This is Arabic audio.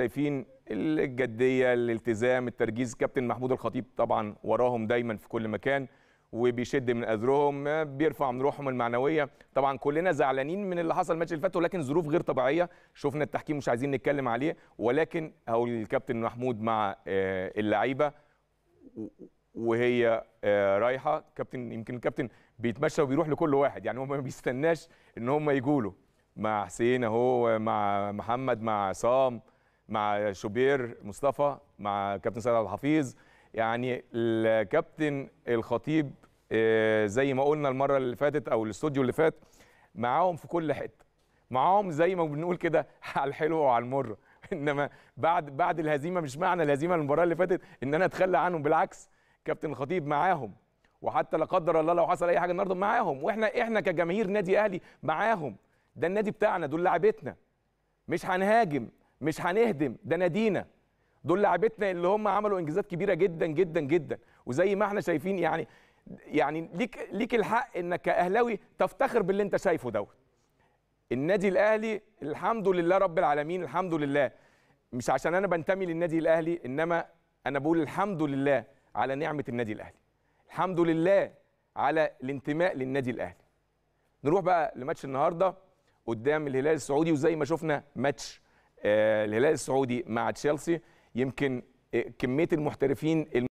شايفين الجديه الالتزام التركيز كابتن محمود الخطيب طبعا وراهم دايما في كل مكان وبيشد من اذرهم بيرفع من روحهم المعنويه طبعا كلنا زعلانين من اللي حصل الماتش اللي فات ولكن ظروف غير طبيعيه شفنا التحكيم مش عايزين نتكلم عليه ولكن هقول الكابتن محمود مع آه، اللعيبه وهي آه، رايحه كابتن يمكن الكابتن بيتمشى وبيروح لكل واحد يعني هو ما بيستناش ان هم يجوا له مع حسين اهو مع محمد مع عصام مع شوبير مصطفى مع كابتن سيد عبد الحفيظ يعني الكابتن الخطيب آه، زي ما قلنا المره اللي فاتت او الاستوديو اللي فات معاهم في كل حته معاهم زي ما بنقول كده على الحلو وعلى المر انما بعد بعد الهزيمه مش معنى الهزيمه المباراه اللي فاتت ان انا اتخلى عنهم بالعكس كابتن الخطيب معاهم وحتى لا قدر الله لو حصل اي حاجه النهارده معاهم واحنا احنا كجماهير نادي اهلي معاهم ده النادي بتاعنا دول لعبتنا مش هنهاجم مش هنهدم ده نادينا دول لعبتنا اللي هم عملوا انجازات كبيره جدا جدا جدا وزي ما احنا شايفين يعني يعني ليك ليك الحق انك كاهلاوي تفتخر باللي انت شايفه دوت النادي الاهلي الحمد لله رب العالمين الحمد لله مش عشان انا بنتمي للنادي الاهلي انما انا بقول الحمد لله على نعمه النادي الاهلي الحمد لله على الانتماء للنادي الاهلي نروح بقى لماتش النهارده قدام الهلال السعودي وزي ما شفنا ماتش آه، الهلال السعودي مع تشيلسي يمكن آه، كميه المحترفين